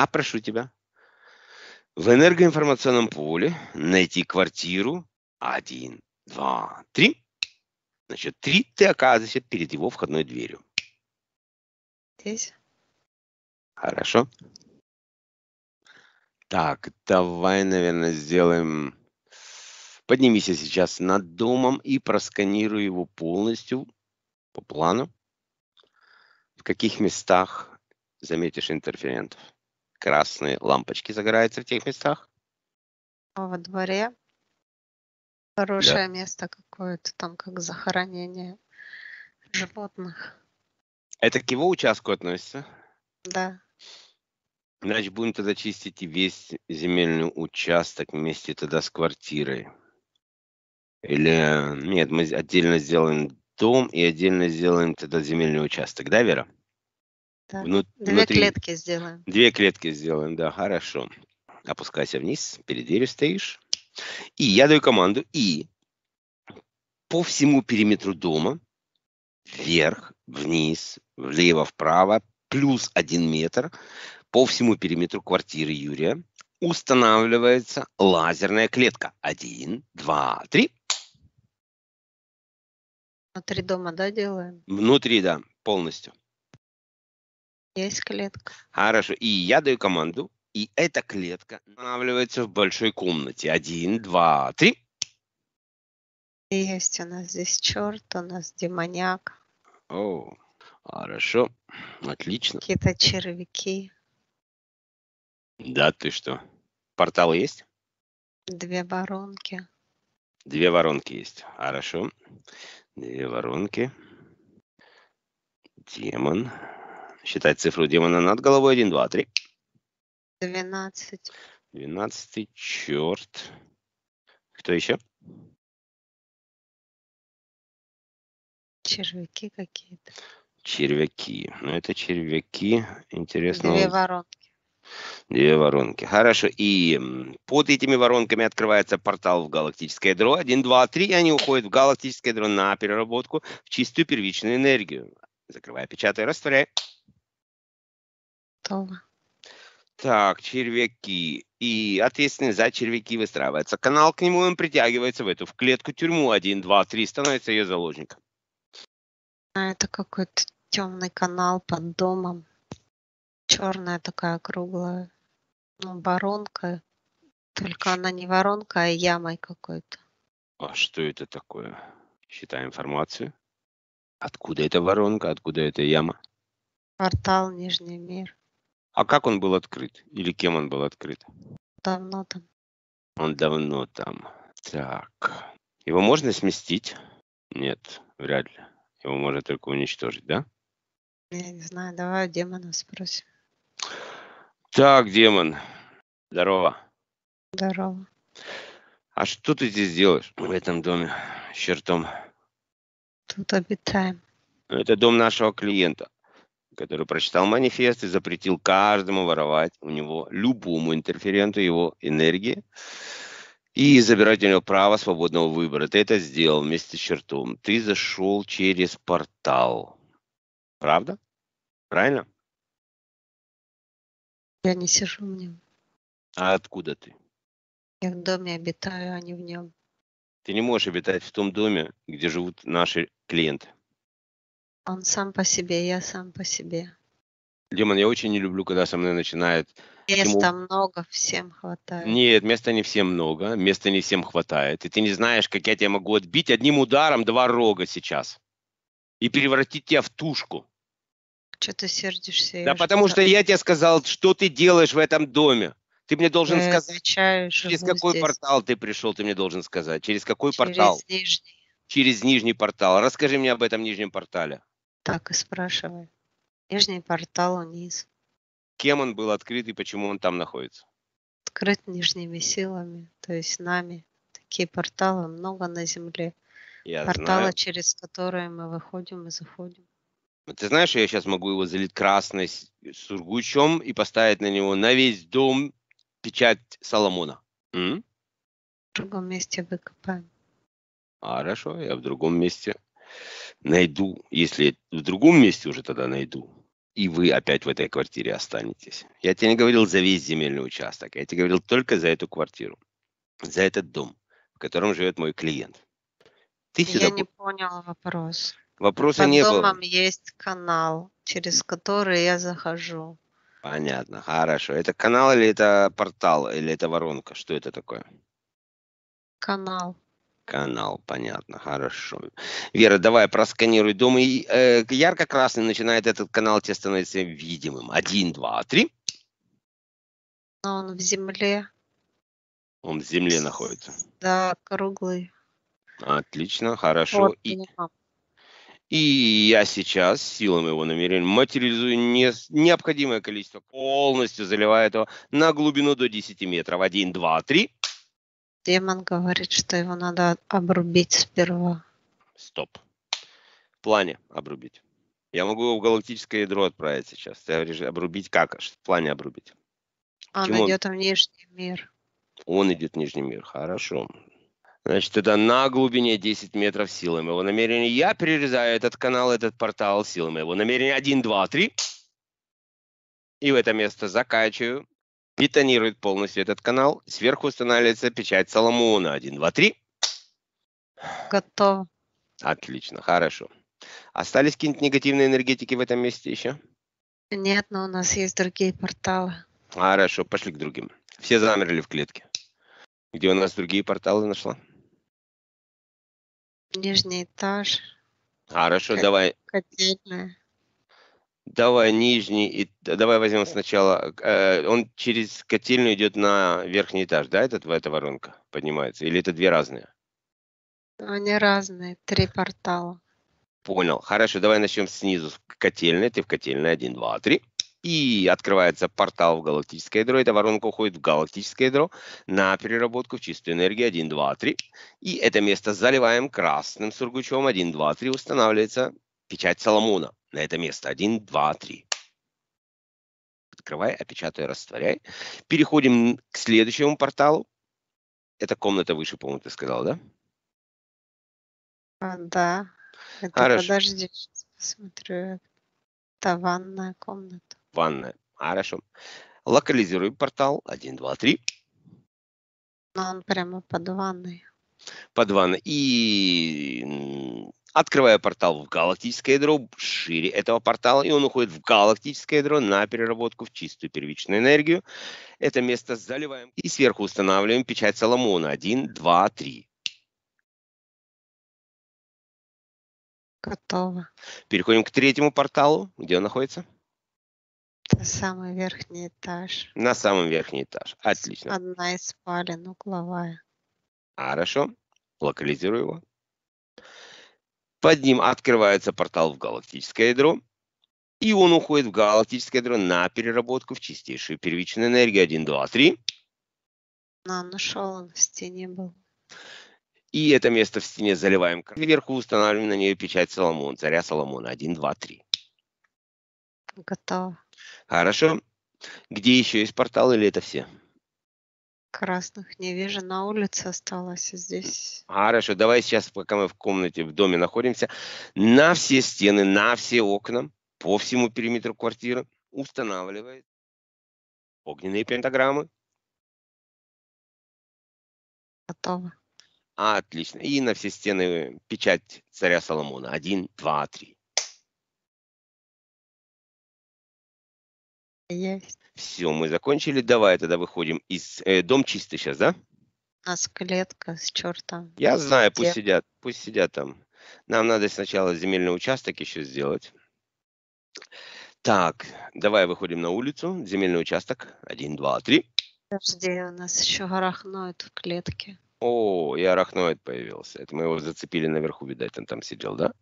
я прошу тебя в энергоинформационном поле найти квартиру 1, 2, 3. Значит, 3 ты оказываешься перед его входной дверью. Здесь. Хорошо. Так, давай, наверное, сделаем... Поднимись сейчас над домом и просканируй его полностью по плану. В каких местах заметишь интерферентов? красные лампочки загораются в тех местах? А во дворе. Хорошее да. место какое-то там, как захоронение животных. Это к его участку относится? Да. Значит, будем тогда чистить весь земельный участок вместе тогда с квартирой. Или нет, мы отдельно сделаем дом и отдельно сделаем тогда земельный участок, да, Вера? Да. Ну, две клетки сделаем. Две клетки сделаем, да, хорошо. Опускайся вниз, перед дверью стоишь. И я даю команду И по всему периметру дома вверх, вниз, влево, вправо, плюс один метр по всему периметру квартиры Юрия устанавливается лазерная клетка. Один, два, три. Внутри дома, да, делаем? Внутри, да, полностью. Есть клетка. Хорошо. И я даю команду, и эта клетка останавливается в большой комнате. Один, два, три. Есть у нас здесь черт, у нас демоняк. О, хорошо, отлично. Какие-то червяки. Да, ты что? Портал есть? Две воронки. Две воронки есть. Хорошо. Две воронки. Демон. Считать цифру демона над головой. один два три. Двенадцать. Двенадцатый черт. Кто еще? Червяки какие-то. Червяки. Ну, это червяки. Интересно. Две воронки. Две воронки. Хорошо. И под этими воронками открывается портал в галактическое ядро. Один два три, И они уходят в галактическое ядро на переработку в чистую первичную энергию. Закрывай, печатай, растворяй готово. Так, червяки. И ответственность за червяки выстраивается. Канал к нему, он притягивается в эту, в клетку тюрьму. Один, два, три, становится ее заложником. А, это какой-то темный канал под домом. Черная такая круглая. Ну, воронка. Только она не воронка, а ямой какой-то. А что это такое? Считай информацию. Откуда эта воронка, откуда эта яма? Портал Нижний мир. А как он был открыт? Или кем он был открыт? Давно там. Он давно там. Так. Его можно сместить? Нет, вряд ли. Его можно только уничтожить, да? Я не знаю, давай демона спросим. Так, демон. Здорово. Здорово. А что ты здесь делаешь в этом доме с чертом? Тут обитаем. Это дом нашего клиента который прочитал манифест и запретил каждому воровать у него любому интерференту его энергии и забирать у него право свободного выбора. Ты это сделал вместе с чертом. Ты зашел через портал. Правда? Правильно? Я не сижу в нем. А откуда ты? Я в доме обитаю, а не в нем. Ты не можешь обитать в том доме, где живут наши клиенты. Он сам по себе, я сам по себе. Демон, я очень не люблю, когда со мной начинает... Места Почему? много, всем хватает. Нет, места не всем много, места не всем хватает. И ты не знаешь, как я тебя могу отбить одним ударом два рога сейчас. И превратить тебя в тушку. Что ты сердишься? Да потому что... я тебе сказал, что ты делаешь в этом доме. Ты мне должен я сказать, отвечаю, через какой здесь. портал ты пришел, ты мне должен сказать. Через какой через портал? Нижний. Через нижний портал. Расскажи мне об этом нижнем портале так и спрашивай. Нижний портал вниз. Кем он был открыт и почему он там находится? Открыт нижними силами, то есть нами. Такие порталы много на Земле. Я порталы, знаю. через которые мы выходим и заходим. Ну, ты знаешь, я сейчас могу его залить красной сургучом и поставить на него на весь дом печать Соломона. М? В другом месте выкопаем. Хорошо, я в другом месте найду, если в другом месте уже тогда найду, и вы опять в этой квартире останетесь. Я тебе не говорил за весь земельный участок, я тебе говорил только за эту квартиру, за этот дом, в котором живет мой клиент. Ты сюда... Я не понял вопрос. Вопроса Под не было. Под домом есть канал, через который я захожу. Понятно, хорошо. Это канал или это портал, или это воронка? Что это такое? Канал канал, понятно, хорошо. Вера, давай просканируй дом. И, э, ярко-красный начинает этот канал тебе становится видимым. Один, два, три. Но он в земле. Он в земле находится. Да, круглый. Отлично, хорошо. Вот, и, и я сейчас силами его намерений материализую не, необходимое количество, полностью заливаю этого на глубину до 10 метров. Один, два, три. Демон говорит, что его надо обрубить сперва. Стоп. В плане обрубить. Я могу его в галактическое ядро отправить сейчас. Ты говоришь, обрубить как? В плане обрубить. Он Почему? идет в Нижний мир. Он идет в Нижний мир. Хорошо. Значит, это на глубине 10 метров силой моего намерения. Я перерезаю этот канал, этот портал силой моего намерения. 1, 2, 3. И в это место закачиваю и полностью этот канал. Сверху устанавливается печать Соломона. 1, 2, 3. Готово. Отлично, хорошо. Остались какие-нибудь негативные энергетики в этом месте еще? Нет, но у нас есть другие порталы. Хорошо, пошли к другим. Все замерли в клетке. Где у нас другие порталы нашла? Нижний этаж. Хорошо, К- давай. Котельная. Давай нижний, и, давай возьмем сначала, э, он через котельную идет на верхний этаж, да, этот, эта воронка поднимается, или это две разные? Они разные, три портала. Понял, хорошо, давай начнем снизу, Котельная, ты в котельной, один, два, три и открывается портал в галактическое ядро. Эта воронка уходит в галактическое ядро на переработку в чистую энергию Один, два, три. И это место заливаем красным сургучом Один, два, три. Устанавливается печать Соломона на это место. Один, два, три. Открывай, опечатай, растворяй. Переходим к следующему порталу. Это комната выше, по-моему, ты сказал, да? А, да. Это, Хорошо. Подожди, посмотрю. Это ванная комната. Ванная. Хорошо. Локализируй портал. Один, два, три. Но он прямо под ванной. Под ванной. И открывая портал в галактическое ядро шире этого портала, и он уходит в галактическое ядро на переработку в чистую первичную энергию. Это место заливаем и сверху устанавливаем печать Соломона Один, два, три. Готово. Переходим к третьему порталу. Где он находится? Это самый верхний этаж. На самом верхний этаж. Отлично. Одна из спален, угловая. Хорошо. Локализирую его. Под ним открывается портал в галактическое ядро, и он уходит в галактическое ядро на переработку в чистейшую первичную энергию. 1, 2, 3. На, нашел он в стене был. И это место в стене заливаем кверху, устанавливаем на нее печать Соломон, царя Соломона. 1, 2, 3. Готово. Хорошо. Где еще есть портал или это все? Красных не вижу, на улице осталось здесь. Хорошо, давай сейчас, пока мы в комнате, в доме находимся, на все стены, на все окна, по всему периметру квартиры устанавливает огненные пентаграммы. Готово. Отлично. И на все стены печать царя Соломона. Один, два, три. Есть. Все, мы закончили. Давай тогда выходим из... Э, дом чистый сейчас, да? У нас клетка с чертом. Я Где? знаю, пусть сидят, пусть сидят там. Нам надо сначала земельный участок еще сделать. Так, давай выходим на улицу. Земельный участок. Один, два, три. Подожди, у нас еще арахноид в клетке. О, и арахноид появился. Это мы его зацепили наверху, видать, он там сидел, да?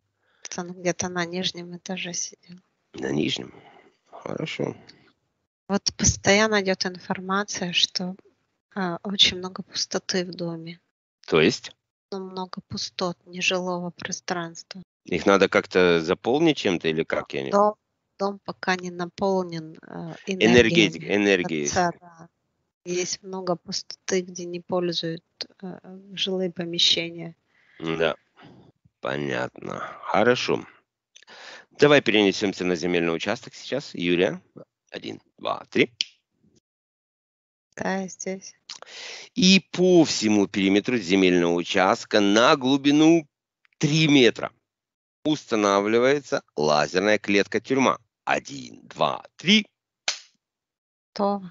Он где-то на нижнем этаже сидел. На нижнем? Хорошо. Вот постоянно идет информация, что а, очень много пустоты в доме. То есть? Ну, много пустот, нежилого пространства. Их надо как-то заполнить чем-то или как? Я не... Дом, дом пока не наполнен э, энергией. Энергией. Да. Есть много пустоты, где не пользуют э, жилые помещения. Да, понятно. Хорошо. Давай перенесемся на земельный участок сейчас, Юлия. Один, два, три. Да, здесь. И по всему периметру земельного участка на глубину 3 метра устанавливается лазерная клетка-тюрьма. Один, два, три. То.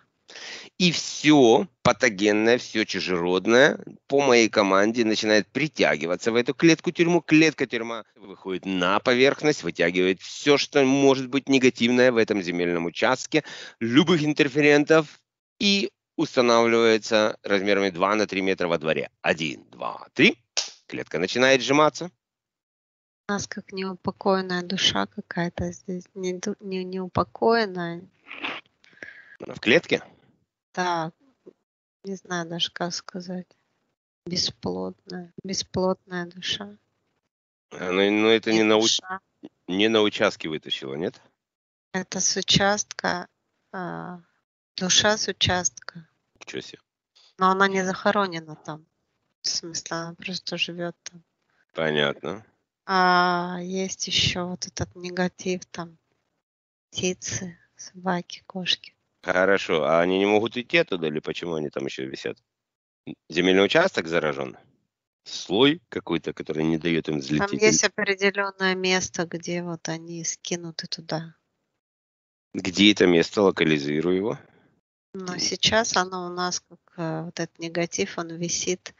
И все патогенное, все чужеродное по моей команде начинает притягиваться в эту клетку-тюрьму. Клетка-тюрьма выходит на поверхность, вытягивает все, что может быть негативное в этом земельном участке, любых интерферентов, и устанавливается размерами 2 на 3 метра во дворе. 1, 2, 3. Клетка начинает сжиматься. У нас как неупокоенная душа какая-то здесь, не, не, неупокоенная. Она в клетке? так, не знаю даже, как сказать, бесплотная, бесплотная душа. Но, а, но ну ну, это не, не, науч... не на участке вытащила, нет? Это с участка, э, душа с участка. Ничего себе. Но она не захоронена там. В смысле, она просто живет там. Понятно. А есть еще вот этот негатив там. Птицы, собаки, кошки. Хорошо. А они не могут идти оттуда или почему они там еще висят? Земельный участок заражен? Слой какой-то, который не дает им взлететь? Там есть определенное место, где вот они скинуты туда. Где это место? Локализирую его. Но сейчас оно у нас, как э, вот этот негатив, он висит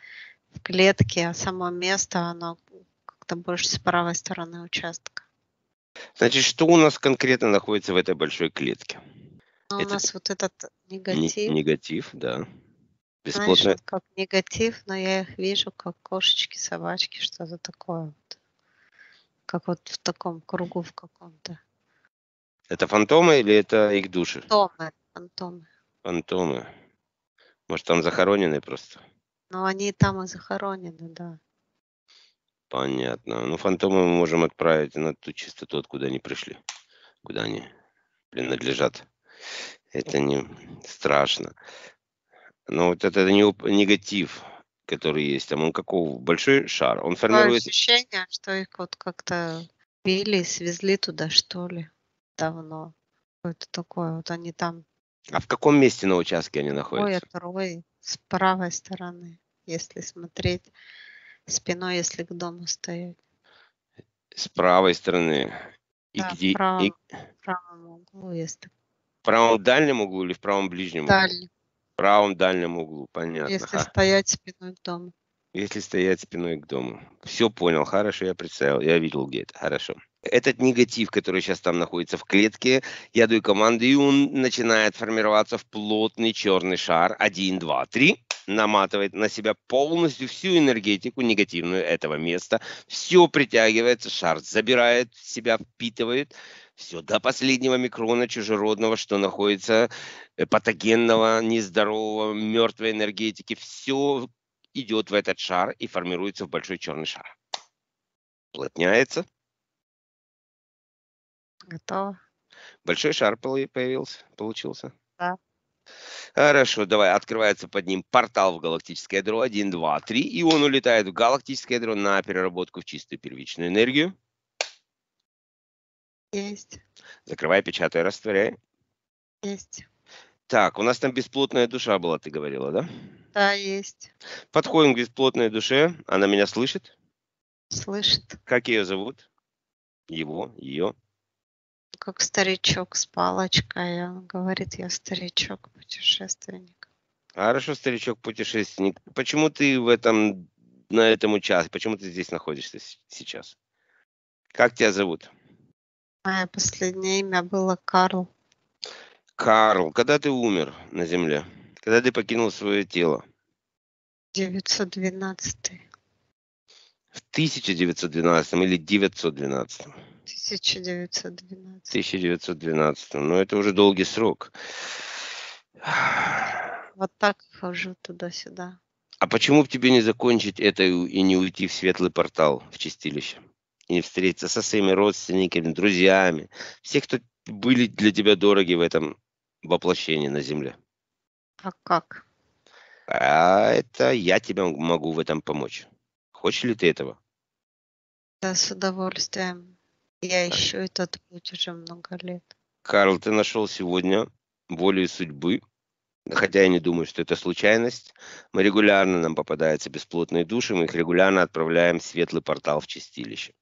в клетке, а само место, оно как-то больше с правой стороны участка. Значит, что у нас конкретно находится в этой большой клетке? А это... у нас вот этот негатив. негатив, да. Бесплатно. Знаешь, как негатив, но я их вижу как кошечки, собачки, что-то такое. Вот. Как вот в таком кругу в каком-то. Это фантомы или это их души? Фантомы. Фантомы. Фантомы. Может, там захоронены просто? Ну, они там и захоронены, да. Понятно. Ну, фантомы мы можем отправить на ту чистоту, откуда они пришли, куда они принадлежат это не страшно. Но вот этот негатив, который есть, там он какой большой шар, он формирует... ощущение, что их вот как-то били, свезли туда, что ли, давно. Какое-то такое, вот они там... А в каком месте на участке они находятся? Ой, второй, с правой стороны, если смотреть спиной, если к дому стоять. С правой стороны. И да, где... в, и... в правом углу, если правом дальнем углу или в правом ближнем Дальний. углу? В правом дальнем углу, понятно. Если а. стоять спиной к дому. Если стоять спиной к дому. Все понял, хорошо, я представил, я видел где это, хорошо. Этот негатив, который сейчас там находится в клетке, я даю команду, и он начинает формироваться в плотный черный шар. Один, два, три наматывает на себя полностью всю энергетику негативную этого места. Все притягивается, шар забирает себя, впитывает все до последнего микрона чужеродного, что находится э, патогенного, нездорового, мертвой энергетики, все идет в этот шар и формируется в большой черный шар. Плотняется. Готово. Большой шар появился, получился. Да. Хорошо, давай, открывается под ним портал в галактическое ядро 1, 2, 3, и он улетает в галактическое ядро на переработку в чистую первичную энергию. Есть. Закрывай, печатай, растворяй. Есть. Так, у нас там бесплотная душа была, ты говорила, да? Да, есть. Подходим к бесплотной душе. Она меня слышит? Слышит. Как ее зовут? Его, ее? Как старичок с палочкой. Он а, говорит, я старичок-путешественник. Хорошо, старичок-путешественник. Почему ты в этом, на этом участке? Почему ты здесь находишься сейчас? Как тебя зовут? Мое последнее имя было Карл. Карл, когда ты умер на земле? Когда ты покинул свое тело? 912. В 1912 или 912? 1912. 1912. Но это уже долгий срок. Вот так хожу туда-сюда. А почему бы тебе не закончить это и не уйти в светлый портал, в чистилище? и встретиться со своими родственниками, друзьями, все, кто были для тебя дороги в этом воплощении на земле. А как? А это я тебе могу в этом помочь. Хочешь ли ты этого? Да, с удовольствием. Я так. ищу этот путь уже много лет. Карл, ты нашел сегодня волю судьбы Хотя я не думаю, что это случайность. Мы регулярно, нам попадаются бесплотные души, мы их регулярно отправляем в светлый портал в чистилище.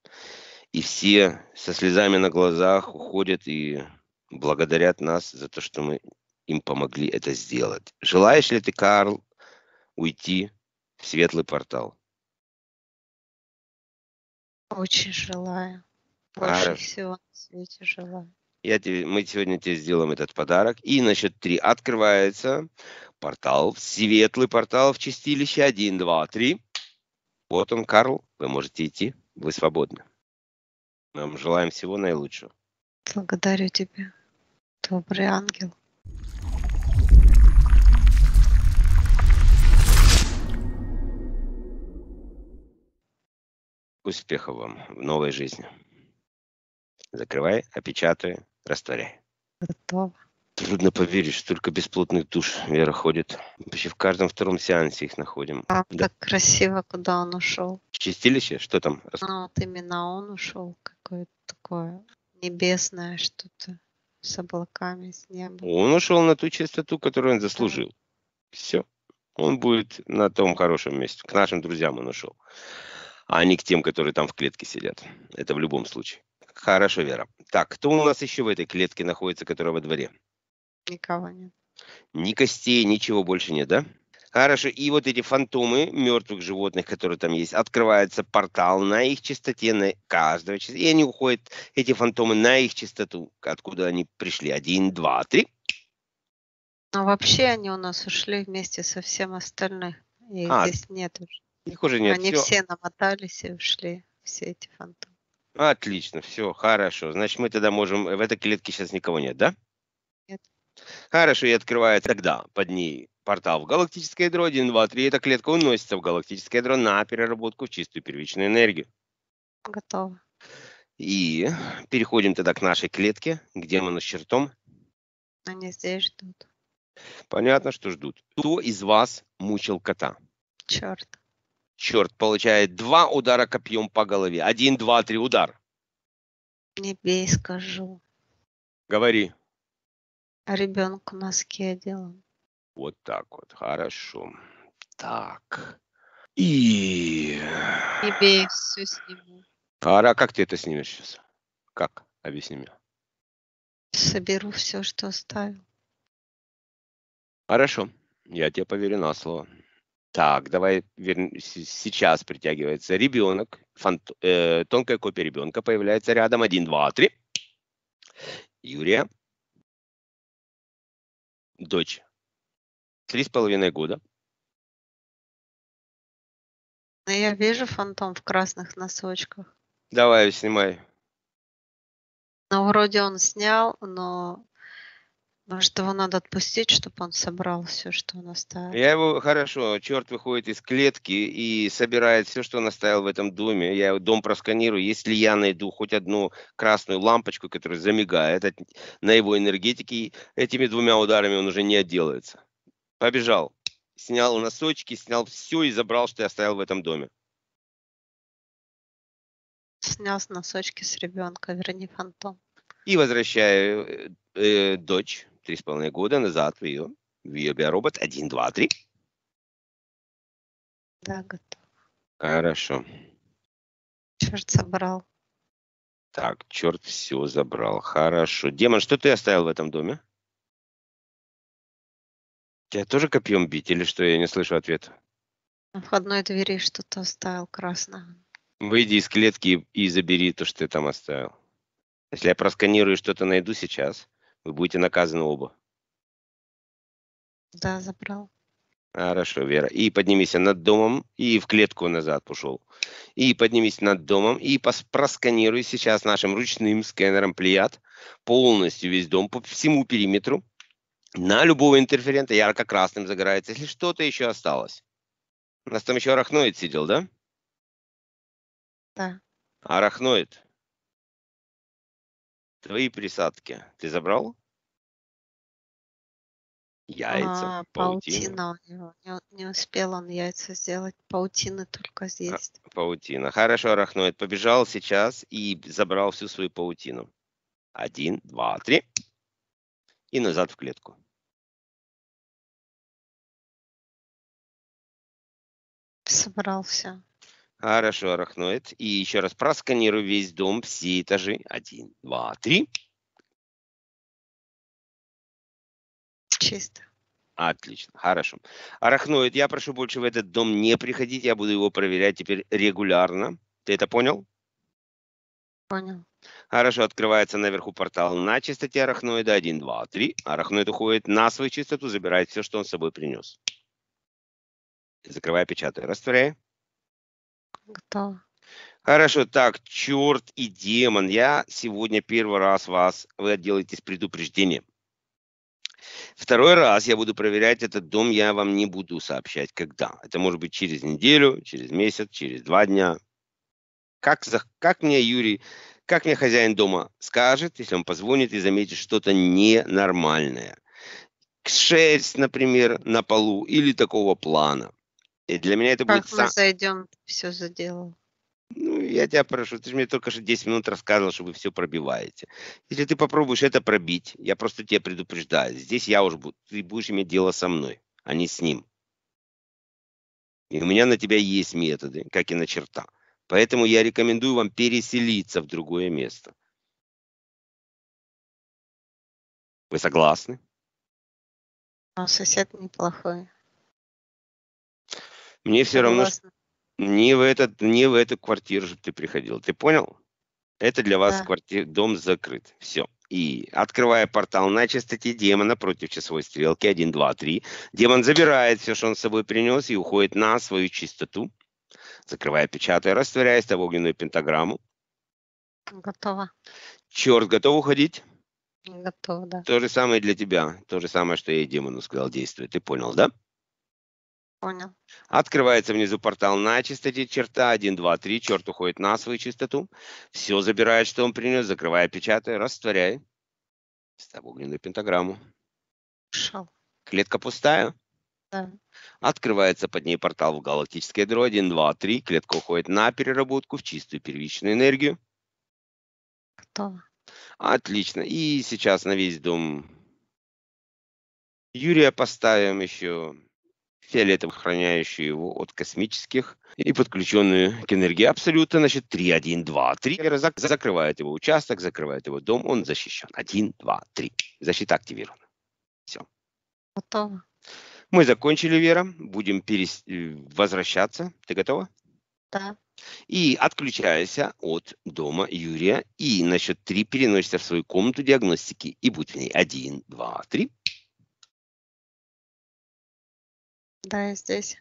И все со слезами на глазах уходят и благодарят нас за то, что мы им помогли это сделать. Желаешь ли ты, Карл, уйти в светлый портал? Очень желаю. Больше а... всего на свете желаю. Я тебе, мы сегодня тебе сделаем этот подарок. И на счет три открывается портал, светлый портал в чистилище. Один, два, три. Вот он, Карл. Вы можете идти. Вы свободны. Нам желаем всего наилучшего. Благодарю тебя, добрый ангел. Успехов вам в новой жизни. Закрывай, опечатывай. Растворяй. Готово. Трудно поверить, что только бесплотных душ Вера ходит. Почти в каждом втором сеансе их находим. А да. так красиво, куда он ушел. Чистилище? Что там? А, вот именно он ушел. Какое-то такое небесное что-то с облаками, с неба. Он ушел на ту чистоту, которую он заслужил. Да. Все. Он будет на том хорошем месте. К нашим друзьям он ушел. А не к тем, которые там в клетке сидят. Это в любом случае. Хорошо, Вера. Так, кто у нас еще в этой клетке находится, которая во дворе? Никого нет. Ни костей, ничего больше нет, да? Хорошо. И вот эти фантомы мертвых животных, которые там есть, открывается портал на их частоте, на каждого частоте. И они уходят, эти фантомы, на их частоту, откуда они пришли. Один, два, три. А вообще они у нас ушли вместе со всем остальным. Их а, здесь нет уже. Их уже нет. Они все, все намотались и ушли, все эти фантомы. Отлично, все, хорошо. Значит, мы тогда можем... В этой клетке сейчас никого нет, да? Нет. Хорошо, я открываю тогда под ней портал в галактическое ядро 1, 2, 3. Эта клетка уносится в галактическое ядро на переработку в чистую первичную энергию. Готово. И переходим тогда к нашей клетке, где мы нас чертом. Они здесь ждут. Понятно, что ждут. Кто из вас мучил кота? Черт черт, получает два удара копьем по голове. Один, два, три удар. Не бей, скажу. Говори. А ребенку носки одела. Вот так вот, хорошо. Так. И... Не бей, все сниму. Ара, как ты это снимешь сейчас? Как? Объясни мне. Соберу все, что оставил. Хорошо, я тебе поверю на слово. Так, давай вер... сейчас притягивается ребенок, фант... э, тонкая копия ребенка появляется рядом. Один, два, три. Юрия. Дочь. Три с половиной года. Ну, я вижу фантом в красных носочках. Давай, снимай. Ну, вроде он снял, но может, ну, его надо отпустить, чтобы он собрал все, что он оставил? Я его, хорошо, черт выходит из клетки и собирает все, что он оставил в этом доме. Я дом просканирую. Если я найду хоть одну красную лампочку, которая замигает от, на его энергетике, этими двумя ударами он уже не отделается. Побежал. Снял носочки, снял все и забрал, что я оставил в этом доме. Снял с носочки с ребенка, верни фантом. И возвращаю э, дочь три с половиной года назад в ее, в ее биоробот. Один, два, три. Да, готов. Хорошо. Черт забрал. Так, черт все забрал. Хорошо. Демон, что ты оставил в этом доме? Тебя тоже копьем бить или что? Я не слышу ответа. На входной двери что-то оставил красное. Выйди из клетки и забери то, что ты там оставил. Если я просканирую что-то найду сейчас, вы будете наказаны оба. Да, забрал. Хорошо, Вера. И поднимись над домом, и в клетку назад пошел. И поднимись над домом, и просканируй сейчас нашим ручным сканером плеяд полностью весь дом по всему периметру. На любого интерферента ярко-красным загорается, если что-то еще осталось. У нас там еще арахноид сидел, да? Да. Арахноид. Твои присадки ты забрал? Яйца, а, паутина. Не, не успел он яйца сделать. Паутины только здесь. А, паутина. Хорошо, Арахноид побежал сейчас и забрал всю свою паутину. Один, два, три. И назад в клетку. Собрался. Хорошо, Арахноид. И еще раз просканируй весь дом, все этажи. Один, два, три. Чисто. Отлично, хорошо. Арахноид, я прошу больше в этот дом не приходить, я буду его проверять теперь регулярно. Ты это понял? Понял. Хорошо, открывается наверху портал на чистоте арахноида Один, два, три. Арахноид уходит на свою чистоту, забирает все, что он с собой принес. Закрывай, печатай, растворяй готово. Хорошо, так, черт и демон, я сегодня первый раз вас, вы отделаетесь предупреждением. Второй раз я буду проверять этот дом, я вам не буду сообщать, когда. Это может быть через неделю, через месяц, через два дня. Как, за, как мне Юрий, как мне хозяин дома скажет, если он позвонит и заметит что-то ненормальное. Шерсть, например, на полу или такого плана – и для меня это как будет... Как мы сам... зайдем, все заделал. Ну, я тебя прошу, ты же мне только что 10 минут рассказывал, что вы все пробиваете. Если ты попробуешь это пробить, я просто тебя предупреждаю. Здесь я уже буду, ты будешь иметь дело со мной, а не с ним. И у меня на тебя есть методы, как и на черта. Поэтому я рекомендую вам переселиться в другое место. Вы согласны? Но а сосед неплохой. Мне все равно, что не в, этот, не в эту квартиру, чтобы ты приходил. Ты понял? Это для вас да. квартир, дом закрыт. Все. И, открывая портал на чистоте демона против часовой стрелки 1, 2, 3, демон забирает все, что он с собой принес, и уходит на свою чистоту, закрывая, печатая, растворяясь в огненную пентаграмму. Готово. Черт, готов уходить? Готово, да. То же самое для тебя. То же самое, что я и демону сказал, действует. Ты понял, Да. Понял. Открывается внизу портал на чистоте. черта 1, 2, 3. Черт уходит на свою чистоту. Все забирает, что он принес. Закрывая, печатая, растворяя. Ставь огненную пентаграмму. Шел. Клетка пустая. Да. Открывается под ней портал в галактическое ядро 1, 2, 3. Клетка уходит на переработку в чистую первичную энергию. Готово. Отлично. И сейчас на весь дом Юрия поставим еще фиолетом охраняющую его от космических и подключенную к энергии Абсолюта, значит, 3, 1, 2, 3. Розак закрывает его участок, закрывает его дом, он защищен. 1, 2, 3. Защита активирована. Все. Готово. Мы закончили, Вера. Будем перес... Э, возвращаться. Ты готова? Да. И отключайся от дома Юрия. И на счет 3 переносишься в свою комнату диагностики. И будь в ней 1, 2, 3. Да, я здесь.